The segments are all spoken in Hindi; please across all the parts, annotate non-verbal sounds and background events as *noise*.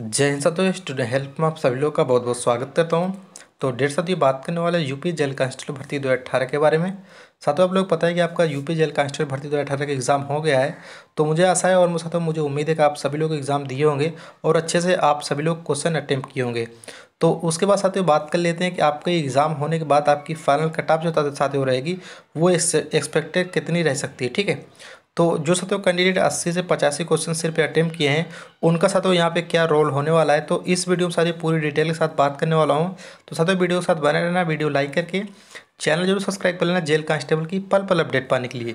जय हिंद साथियों स्टूडेंट हेल्प में आप सभी लोगों का बहुत बहुत स्वागत करता हूँ तो डेढ़ साथ बात करने वाले यूपी जेल कांस्टेबल भर्ती 2018 के बारे में साथियों आप लोग पता है कि आपका यूपी जेल कांस्टेबल भर्ती 2018 का एग्ज़ाम हो गया है तो मुझे आशा है और मुझे साथियों मुझे उम्मीद है कि आप सभी लोग एग्ज़ाम दिए होंगे और अच्छे से आप सभी लोग क्वेश्चन अटैम्प्ट किए होंगे तो उसके बाद साथियों बात कर लेते हैं कि आपके एग्ज़ाम होने के बाद आपकी फाइनल कटाप जो साथियों रहेगी वो एक्सपेक्टेड कितनी रह सकती है ठीक है तो जो साथियों कैंडिडेट 80 से पचासी क्वेश्चन सिर्फ अटैम्प्ट किए हैं उनका साथ यहाँ पे क्या रोल होने वाला है तो इस वीडियो में सारी पूरी डिटेल के साथ बात करने वाला हूँ तो साथियों वीडियो के साथ बने रहना वीडियो लाइक करके चैनल जरूर सब्सक्राइब कर लेना जेल कांस्टेबल की पल पल अपडेट पाने के लिए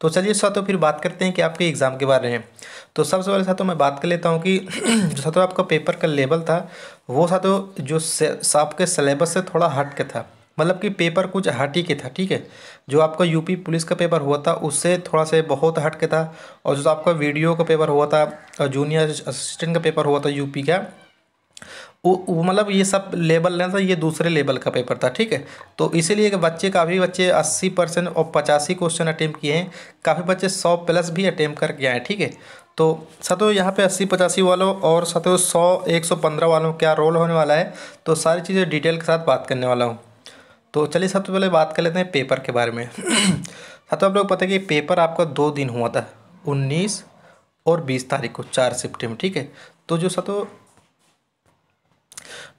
तो चलिए साथ फिर बात करते हैं कि आपके एग्ज़ाम के बारे में तो सबसे पहले साथ मैं बात कर लेता हूँ कि *clears throat* जो साथ आपका पेपर का लेवल था वो साथ जो आपके सिलेबस से थोड़ा हट के था मतलब कि पेपर कुछ हट ही के था ठीक है जो आपका यूपी पुलिस का पेपर हुआ था उससे थोड़ा से बहुत हट के था और जो आपका वीडियो का पेपर हुआ था जूनियर असिस्टेंट का पेपर हुआ था यूपी का वो मतलब ये सब लेवल नहीं था ये दूसरे लेवल का पेपर था ठीक है तो इसीलिए बच्चे काफ़ी बच्चे 80 परसेंट और पचासी क्वेश्चन अटैम्प्ट किए हैं काफ़ी बच्चे 100 प्लस भी अटैम्प्ट करके आए ठीक है तो सतो यहाँ पे अस्सी पचासी वालों और सतो सौ एक सौ पंद्रह वालों क्या रोल होने वाला है तो सारी चीज़ें डिटेल के साथ बात करने वाला हूँ तो चलिए सबसे पहले बात कर लेते हैं पेपर के बारे में तो आप लोग पता है कि पेपर आपका दो दिन हुआ था उन्नीस और बीस तारीख को चार शिफ्ट में ठीक है तो जो सतो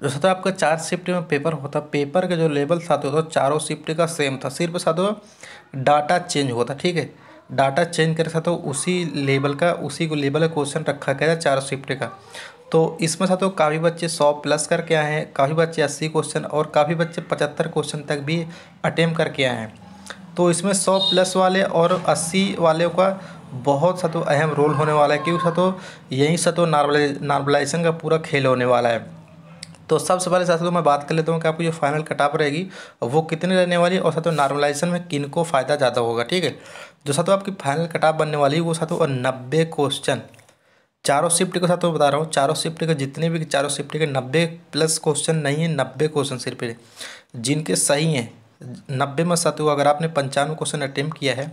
जो सतो आपका चार शिफ्ट में पेपर होता पेपर का जो लेवल साथ होता चारों शिफ्ट का सेम था सिर्फ साथो डाटा चेंज हुआ था ठीक है डाटा चेंज कर साथो उसी लेवल का उसी को लेवल का क्वेश्चन रखा गया था चारों शिफ्ट का तो इसमें तो काफ़ी बच्चे सौ प्लस करके आए हैं काफ़ी बच्चे अस्सी क्वेश्चन और काफ़ी बच्चे पचहत्तर क्वेश्चन तक भी अटैम्प करके आए हैं तो इसमें सौ प्लस वाले और अस्सी वाले का बहुत सा तो अहम रोल होने वाला है क्योंकि सा तो यही सा तो नॉर्मलाइजेशन का पूरा खेल होने वाला है तो सबसे पहले साथ तो मैं बात कर लेता हूँ कि आपकी जो फाइनल कटाप रहेगी वो कितनी रहने वाली है और साथ नॉर्मलाइजेशन में किन को फ़ायदा ज़्यादा होगा ठीक है जो साथ आपकी फाइनल कटाप बनने वाली है वो साथ नब्बे क्वेश्चन चारों शिफ्ट के साथ मैं बता रहा हूँ चारों शिफ्ट के जितने भी चारों शिफ्ट के नब्बे प्लस क्वेश्चन नहीं है नब्बे क्वेश्चन सिर्फ जिनके सही हैं नब्बे में सतु अगर आपने पंचानवे क्वेश्चन अटैम्प्ट किया है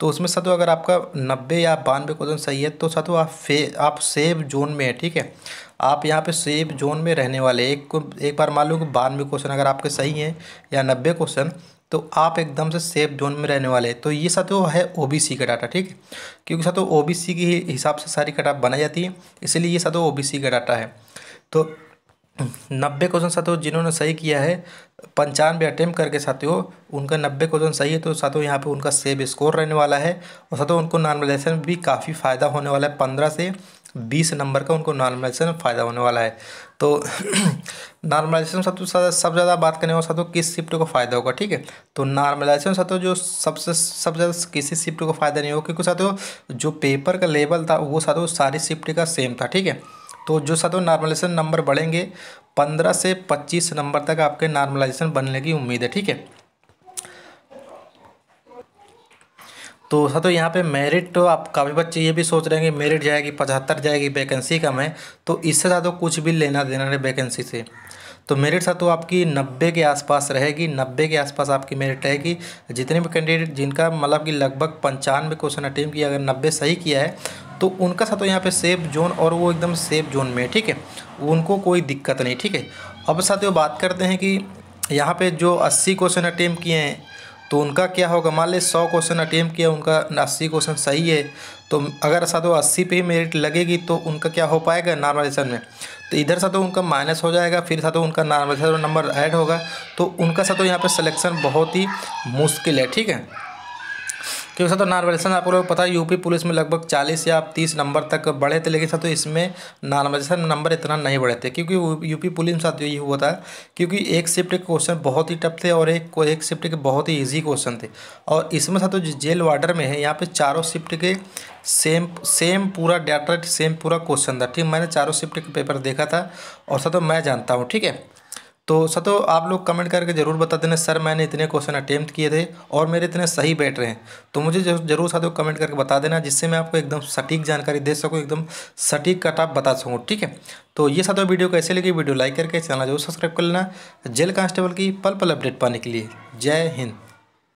तो उसमें सतु अगर आपका नब्बे या बानवे क्वेश्चन सही है तो सतु आप फे आप सेव जोन में है ठीक है आप यहाँ पे सेव जोन में रहने वाले एक एक बार मान लो कि बानवे क्वेश्चन अगर आपके सही हैं या नब्बे क्वेश्चन तो आप एकदम से सेफ जोन में रहने वाले हैं तो ये तो है सी का डाटा ठीक है क्योंकि बी सी के हिसाब से सारी कटाप बनाई जाती है इसीलिए ये बी सी का डाटा है तो नब्बे क्वेश्चन साथियों जिन्होंने सही किया है पंचानवे अटैम्प्ट करके साथियों उनका नब्बे क्वेश्चन सही है तो साथियों यहाँ पे उनका सेव स्कोर रहने वाला है और साथियों उनको नॉर्मलाइजेशन में भी काफ़ी फ़ायदा होने वाला है पंद्रह से बीस नंबर का उनको नॉर्मलाइजेशन फ़ायदा होने वाला है तो नॉर्मलाइजेशन *clears throat* सबसे सब ज़्यादा बात करने वाला साथियों किस शिफ्ट को फ़ायदा होगा ठीक है तो नॉर्मलाइजेशन साथ जो सबसे सबसे ज़्यादा किसी शिफ्ट को फ़ायदा नहीं होगा क्योंकि साथियों जो पेपर का लेवल था वो साथियों सारी शिफ्ट का सेम था ठीक है तो जो साथियों नॉर्मलाइजेशन नंबर बढ़ेंगे पंद्रह से पच्चीस नंबर तक आपके नॉर्मलाइजेशन बनने की उम्मीद है ठीक है तो साथियों यहाँ पे मेरिट तो आप काफ़ी बच्चे ये भी सोच रहे हैं कि मेरिट जाएगी पचहत्तर जाएगी वैकेंसी कम है तो इससे ज़्यादा कुछ भी लेना देना है वैकेंसी से तो मेरिट साथियों आपकी नब्बे के आसपास रहेगी नब्बे के आसपास आपकी मेरिट रहेगी जितने भी कैंडिडेट जिनका मतलब कि लगभग पंचानवे क्वेश्चन अटेम्प्ट किया अगर नब्बे सही किया है तो उनका सा तो यहाँ पे सेफ जोन और वो एकदम सेफ जोन में ठीक है उनको कोई दिक्कत नहीं ठीक है अब ही बात करते हैं कि यहाँ पे जो अस्सी क्वेश्चन अटेम्प्ट किए हैं तो उनका क्या होगा मान ले सौ क्वेश्चन अटेम्प्ट किया उनका अस्सी क्वेश्चन सही है तो अगर वो अस्सी पे ही मेरिट लगेगी तो उनका क्या हो पाएगा नॉर्मलाइजेशन में तो इधर तो उनका माइनस हो जाएगा फिर साथियों उनका नॉर्मलाइजेशन नंबर ऐड होगा तो उनका तो यहाँ पर सलेक्शन बहुत ही मुश्किल है ठीक है क्योंकि तो नॉर्मलाइजेशन आप लोग पता है यूपी पुलिस में लगभग चालीस या तीस नंबर तक बढ़े थे लेकिन साथ तो इसमें नॉर्मलाइजेशन नंबर इतना नहीं बढ़े थे क्योंकि यूपी पुलिस में साथ तो ये हुआ था क्योंकि एक शिफ्ट के क्वेश्चन बहुत ही टफ थे और एक एक शिफ्ट के बहुत ही ईजी क्वेश्चन थे और इसमें साथ तो जो जेल वार्डर में है यहाँ पर चारों शिफ्ट के सेम सेम पूरा डाटा सेम पूरा क्वेश्चन था ठीक मैंने चारों शिफ्ट के पेपर देखा था और साथ मैं जानता हूँ ठीक है तो सतो आप लोग कमेंट करके ज़रूर बता देना सर मैंने इतने क्वेश्चन अटैम्प्ट किए थे और मेरे इतने सही बैठ रहे हैं तो मुझे ज़रूर साथियों कमेंट करके बता देना जिससे मैं आपको एकदम सटीक जानकारी दे सकूँ एकदम सटीक कट आप बता सकूँ ठीक है तो ये साथियों वीडियो कैसे लगी वीडियो लाइक करके चैनल जरूर सब्सक्राइब कर लेना जेल कांस्टेबल की पल पल अपडेट पाने के लिए जय हिंद